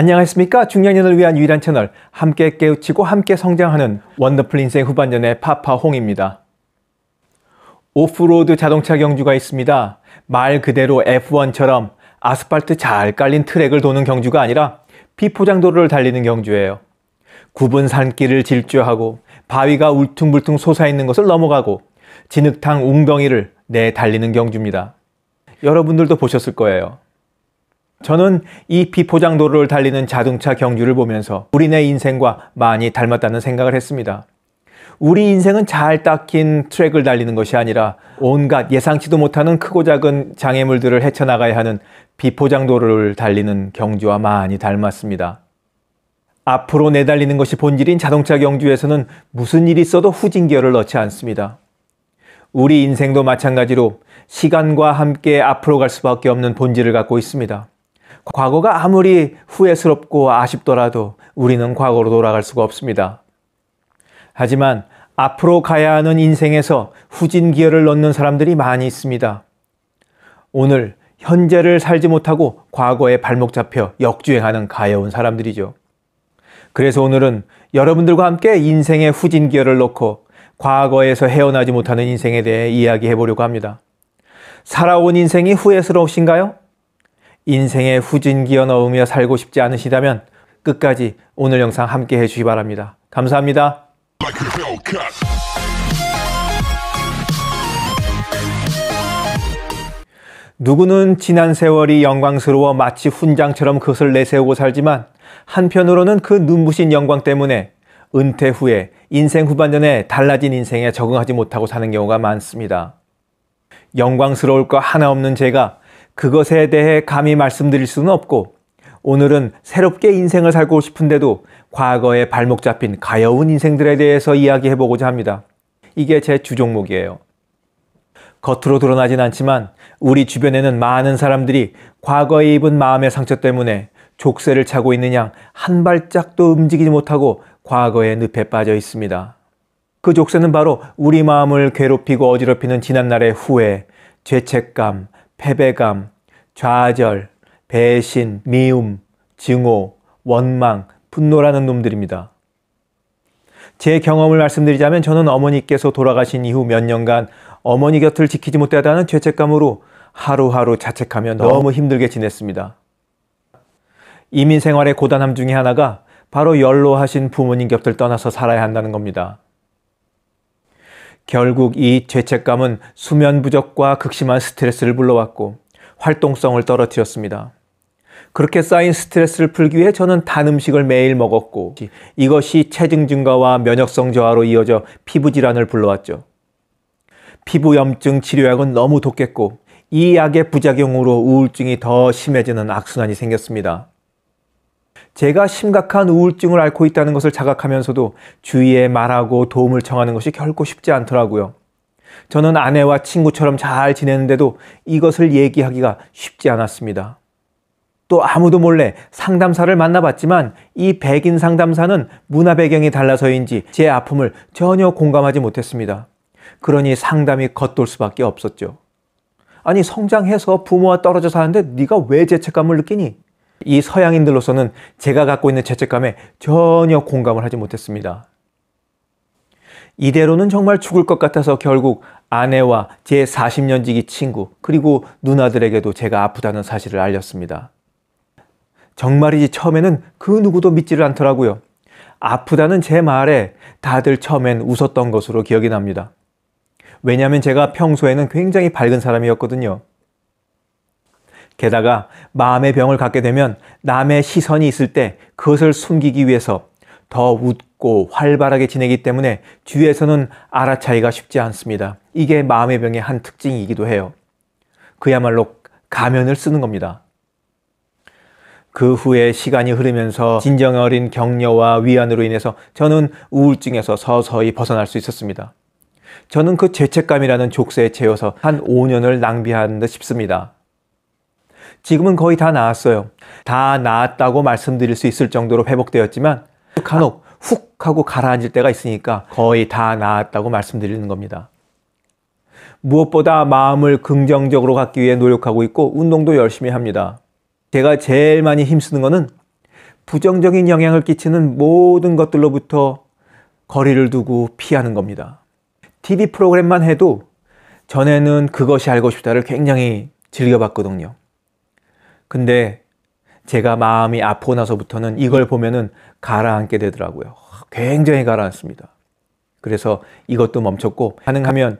안녕하십니까? 중년년을 위한 유일한 채널, 함께 깨우치고 함께 성장하는 원더풀 인생 후반전의 파파홍입니다. 오프로드 자동차 경주가 있습니다. 말 그대로 F1처럼 아스팔트 잘 깔린 트랙을 도는 경주가 아니라 비포장도로를 달리는 경주예요. 굽은 산길을 질주하고 바위가 울퉁불퉁 솟아있는 것을 넘어가고 진흙탕 웅덩이를 내 달리는 경주입니다. 여러분들도 보셨을 거예요. 저는 이 비포장도로를 달리는 자동차 경주를 보면서 우리네 인생과 많이 닮았다는 생각을 했습니다. 우리 인생은 잘 닦인 트랙을 달리는 것이 아니라 온갖 예상치도 못하는 크고 작은 장애물들을 헤쳐나가야 하는 비포장도로를 달리는 경주와 많이 닮았습니다. 앞으로 내달리는 것이 본질인 자동차 경주에서는 무슨 일이 있어도 후진결을 넣지 않습니다. 우리 인생도 마찬가지로 시간과 함께 앞으로 갈 수밖에 없는 본질을 갖고 있습니다. 과거가 아무리 후회스럽고 아쉽더라도 우리는 과거로 돌아갈 수가 없습니다. 하지만 앞으로 가야 하는 인생에서 후진 기여를 넣는 사람들이 많이 있습니다. 오늘 현재를 살지 못하고 과거에 발목 잡혀 역주행하는 가여운 사람들이죠. 그래서 오늘은 여러분들과 함께 인생의 후진 기여를 넣고 과거에서 헤어나지 못하는 인생에 대해 이야기해 보려고 합니다. 살아온 인생이 후회스러우신가요? 인생의 후진기어 넣으며 살고 싶지 않으시다면 끝까지 오늘 영상 함께 해주시기 바랍니다. 감사합니다. 누구는 지난 세월이 영광스러워 마치 훈장처럼 그것을 내세우고 살지만 한편으로는 그 눈부신 영광 때문에 은퇴 후에 인생 후반전에 달라진 인생에 적응하지 못하고 사는 경우가 많습니다. 영광스러울 거 하나 없는 제가 그것에 대해 감히 말씀드릴 수는 없고 오늘은 새롭게 인생을 살고 싶은데도 과거에 발목 잡힌 가여운 인생들에 대해서 이야기해 보고자 합니다. 이게 제 주종목이에요. 겉으로 드러나진 않지만 우리 주변에는 많은 사람들이 과거에 입은 마음의 상처 때문에 족쇄를 차고 있느냐한 발짝도 움직이지 못하고 과거의 늪에 빠져 있습니다. 그 족쇄는 바로 우리 마음을 괴롭히고 어지럽히는 지난날의 후회, 죄책감, 패배감, 좌절, 배신, 미움, 증오, 원망, 분노라는 놈들입니다. 제 경험을 말씀드리자면 저는 어머니께서 돌아가신 이후 몇 년간 어머니 곁을 지키지 못했다는 죄책감으로 하루하루 자책하며 어? 너무 힘들게 지냈습니다. 이민 생활의 고단함 중의 하나가 바로 연로하신 부모님 곁을 떠나서 살아야 한다는 겁니다. 결국 이 죄책감은 수면 부족과 극심한 스트레스를 불러왔고 활동성을 떨어뜨렸습니다. 그렇게 쌓인 스트레스를 풀기 위해 저는 단 음식을 매일 먹었고 이것이 체중 증가와 면역성 저하로 이어져 피부 질환을 불러왔죠. 피부염증 치료약은 너무 독했고 이 약의 부작용으로 우울증이 더 심해지는 악순환이 생겼습니다. 제가 심각한 우울증을 앓고 있다는 것을 자각하면서도 주위에 말하고 도움을 청하는 것이 결코 쉽지 않더라고요. 저는 아내와 친구처럼 잘 지내는데도 이것을 얘기하기가 쉽지 않았습니다. 또 아무도 몰래 상담사를 만나봤지만 이 백인 상담사는 문화 배경이 달라서인지 제 아픔을 전혀 공감하지 못했습니다. 그러니 상담이 겉돌 수밖에 없었죠. 아니 성장해서 부모와 떨어져 사는데 네가 왜 죄책감을 느끼니? 이 서양인들로서는 제가 갖고 있는 죄책감에 전혀 공감을 하지 못했습니다. 이대로는 정말 죽을 것 같아서 결국 아내와 제 40년 지기 친구, 그리고 누나들에게도 제가 아프다는 사실을 알렸습니다. 정말이지 처음에는 그 누구도 믿지를 않더라고요. 아프다는 제 말에 다들 처음엔 웃었던 것으로 기억이 납니다. 왜냐하면 제가 평소에는 굉장히 밝은 사람이었거든요. 게다가 마음의 병을 갖게 되면 남의 시선이 있을 때 그것을 숨기기 위해서 더 웃고 활발하게 지내기 때문에 뒤에서는 알아차기가 쉽지 않습니다. 이게 마음의 병의 한 특징이기도 해요. 그야말로 가면을 쓰는 겁니다. 그 후에 시간이 흐르면서 진정 어린 격려와 위안으로 인해서 저는 우울증에서 서서히 벗어날 수 있었습니다. 저는 그 죄책감이라는 족쇄에 채워서 한 5년을 낭비한 듯 싶습니다. 지금은 거의 다 나았어요. 다 나았다고 말씀드릴 수 있을 정도로 회복되었지만 간혹 훅 하고 가라앉을 때가 있으니까 거의 다 나았다고 말씀드리는 겁니다. 무엇보다 마음을 긍정적으로 갖기 위해 노력하고 있고 운동도 열심히 합니다. 제가 제일 많이 힘쓰는 것은 부정적인 영향을 끼치는 모든 것들로부터 거리를 두고 피하는 겁니다. TV 프로그램만 해도 전에는 그것이 알고 싶다를 굉장히 즐겨봤거든요. 근데 제가 마음이 아프고 나서부터는 이걸 보면은 가라앉게 되더라고요. 굉장히 가라앉습니다. 그래서 이것도 멈췄고 가능하면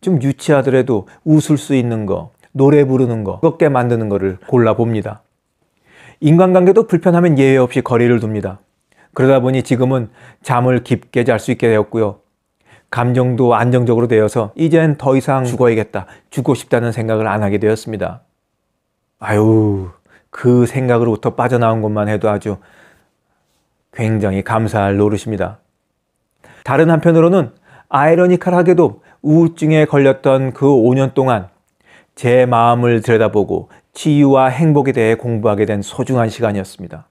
좀 유치하더라도 웃을 수 있는 거, 노래 부르는 거, 즐겁게 만드는 거를 골라봅니다. 인간관계도 불편하면 예외 없이 거리를 둡니다. 그러다 보니 지금은 잠을 깊게 잘 수 있게 되었고요. 감정도 안정적으로 되어서 이젠 더 이상 죽어야겠다, 죽고 싶다는 생각을 안 하게 되었습니다. 아유, 그 생각으로부터 빠져나온 것만 해도 아주 굉장히 감사할 노릇입니다. 다른 한편으로는 아이러니컬하게도 우울증에 걸렸던 그 5년 동안 제 마음을 들여다보고 치유와 행복에 대해 공부하게 된 소중한 시간이었습니다.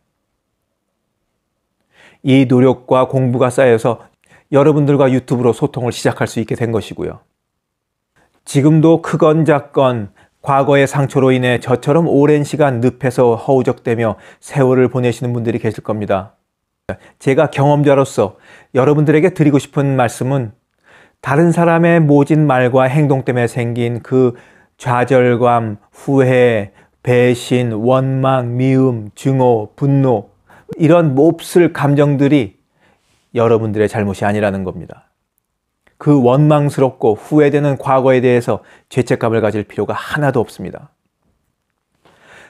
이 노력과 공부가 쌓여서 여러분들과 유튜브로 소통을 시작할 수 있게 된 것이고요. 지금도 크건 작건 과거의 상처로 인해 저처럼 오랜 시간 늪에서 허우적대며 세월을 보내시는 분들이 계실 겁니다. 제가 경험자로서 여러분들에게 드리고 싶은 말씀은 다른 사람의 모진 말과 행동 때문에 생긴 그 좌절감, 후회, 배신, 원망, 미움, 증오, 분노 이런 몹쓸 감정들이 여러분들의 잘못이 아니라는 겁니다. 그 원망스럽고 후회되는 과거에 대해서 죄책감을 가질 필요가 하나도 없습니다.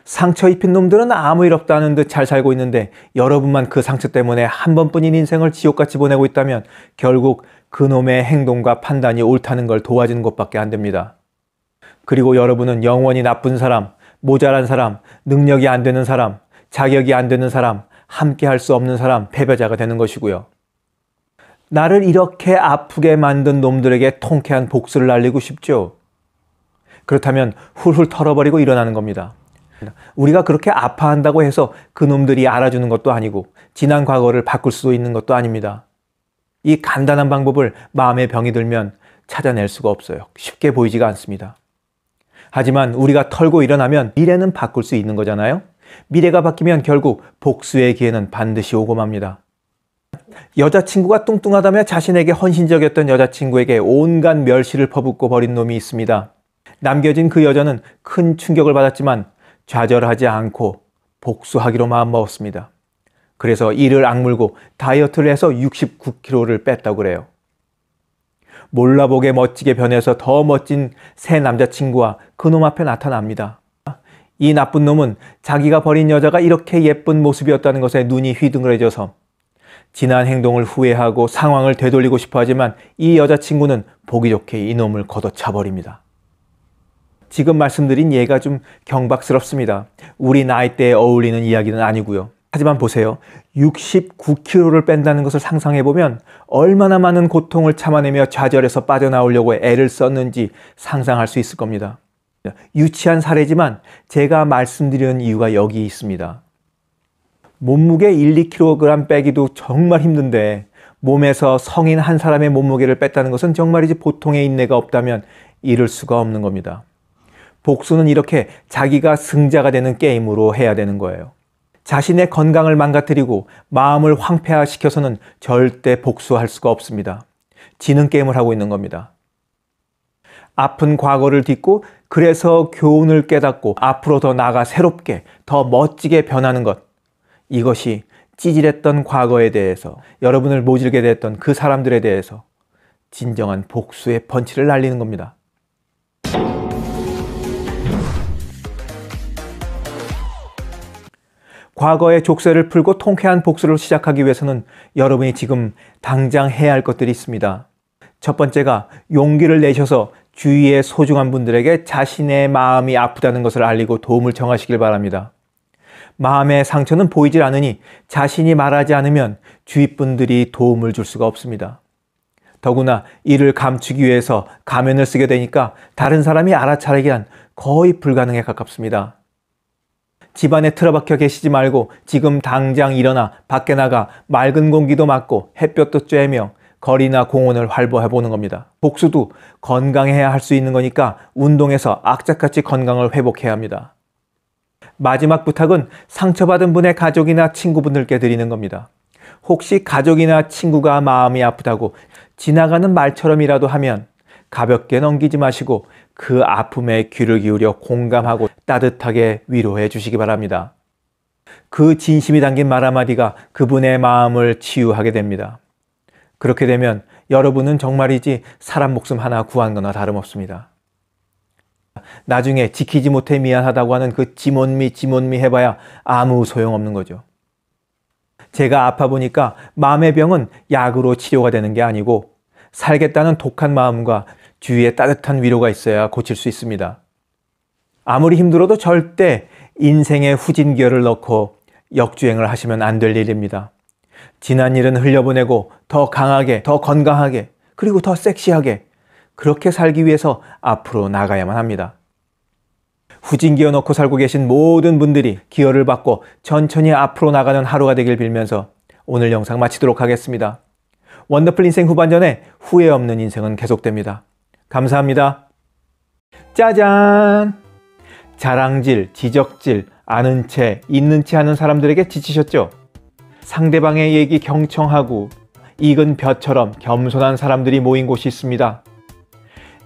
상처 입힌 놈들은 아무 일 없다는 듯 잘 살고 있는데 여러분만 그 상처 때문에 한 번뿐인 인생을 지옥같이 보내고 있다면 결국 그 놈의 행동과 판단이 옳다는 걸 도와주는 것밖에 안 됩니다. 그리고 여러분은 영원히 나쁜 사람, 모자란 사람, 능력이 안 되는 사람, 자격이 안 되는 사람, 함께 할 수 없는 사람, 패배자가 되는 것이고요. 나를 이렇게 아프게 만든 놈들에게 통쾌한 복수를 날리고 싶죠. 그렇다면 훌훌 털어버리고 일어나는 겁니다. 우리가 그렇게 아파한다고 해서 그 놈들이 알아주는 것도 아니고 지난 과거를 바꿀 수도 있는 것도 아닙니다. 이 간단한 방법을 마음의 병이 들면 찾아낼 수가 없어요. 쉽게 보이지가 않습니다. 하지만 우리가 털고 일어나면 미래는 바꿀 수 있는 거잖아요. 미래가 바뀌면 결국 복수의 기회는 반드시 오고 맙니다. 여자친구가 뚱뚱하다며 자신에게 헌신적이었던 여자친구에게 온갖 멸시를 퍼붓고 버린 놈이 있습니다. 남겨진 그 여자는 큰 충격을 받았지만 좌절하지 않고 복수하기로 마음먹었습니다. 그래서 이를 악물고 다이어트를 해서 69kg를 뺐다고 그래요. 몰라보게 멋지게 변해서 더 멋진 새 남자친구와 그놈 앞에 나타납니다. 이 나쁜 놈은 자기가 버린 여자가 이렇게 예쁜 모습이었다는 것에 눈이 휘둥그레져서 지난 행동을 후회하고 상황을 되돌리고 싶어 하지만 이 여자친구는 보기 좋게 이놈을 걷어차버립니다. 지금 말씀드린 예가 좀 경박스럽습니다. 우리 나이대에 어울리는 이야기는 아니고요. 하지만 보세요. 69kg를 뺀다는 것을 상상해보면 얼마나 많은 고통을 참아내며 좌절해서 빠져나오려고 애를 썼는지 상상할 수 있을 겁니다. 유치한 사례지만 제가 말씀드리는 이유가 여기 있습니다. 몸무게 1, 2kg 빼기도 정말 힘든데 몸에서 성인 한 사람의 몸무게를 뺐다는 것은 정말이지 보통의 인내가 없다면 이룰 수가 없는 겁니다. 복수는 이렇게 자기가 승자가 되는 게임으로 해야 되는 거예요. 자신의 건강을 망가뜨리고 마음을 황폐화시켜서는 절대 복수할 수가 없습니다. 지는 게임을 하고 있는 겁니다. 아픈 과거를 딛고 그래서 교훈을 깨닫고 앞으로 더 나아가 새롭게 더 멋지게 변하는 것 이것이 찌질했던 과거에 대해서 여러분을 모질게 됐던 그 사람들에 대해서 진정한 복수의 펀치를 날리는 겁니다. 과거의 족쇄를 풀고 통쾌한 복수를 시작하기 위해서는 여러분이 지금 당장 해야 할 것들이 있습니다. 첫 번째가 용기를 내셔서 주위의 소중한 분들에게 자신의 마음이 아프다는 것을 알리고 도움을 청하시길 바랍니다. 마음의 상처는 보이질 않으니 자신이 말하지 않으면 주위 분들이 도움을 줄 수가 없습니다. 더구나 이를 감추기 위해서 가면을 쓰게 되니까 다른 사람이 알아차리기란 거의 불가능에 가깝습니다. 집안에 틀어박혀 계시지 말고 지금 당장 일어나 밖에 나가 맑은 공기도 맞고 햇볕도 쬐며 거리나 공원을 활보해 보는 겁니다. 복수도 건강해야 할 수 있는 거니까 운동해서 악착같이 건강을 회복해야 합니다. 마지막 부탁은 상처받은 분의 가족이나 친구분들께 드리는 겁니다. 혹시 가족이나 친구가 마음이 아프다고 지나가는 말처럼이라도 하면 가볍게 넘기지 마시고 그 아픔에 귀를 기울여 공감하고 따뜻하게 위로해 주시기 바랍니다. 그 진심이 담긴 말 한마디가 그분의 마음을 치유하게 됩니다. 그렇게 되면 여러분은 정말이지 사람 목숨 하나 구한 거나 다름없습니다. 나중에 지키지 못해 미안하다고 하는 그 지몬미 지몬미 해봐야 아무 소용없는 거죠. 제가 아파 보니까 마음의 병은 약으로 치료가 되는 게 아니고 살겠다는 독한 마음과 주위에 따뜻한 위로가 있어야 고칠 수 있습니다. 아무리 힘들어도 절대 인생의후진결을 넣고 역주행을 하시면 안 될 일입니다. 지난 일은 흘려보내고 더 강하게, 더 건강하게, 그리고 더 섹시하게 그렇게 살기 위해서 앞으로 나가야만 합니다. 후진 기어 넣고 살고 계신 모든 분들이 기여를 받고 천천히 앞으로 나가는 하루가 되길 빌면서 오늘 영상 마치도록 하겠습니다. 원더풀 인생 후반전에 후회 없는 인생은 계속됩니다. 감사합니다. 짜잔! 자랑질, 지적질, 아는 채, 있는 채 하는 사람들에게 지치셨죠? 상대방의 얘기 경청하고 익은 벼처럼 겸손한 사람들이 모인 곳이 있습니다.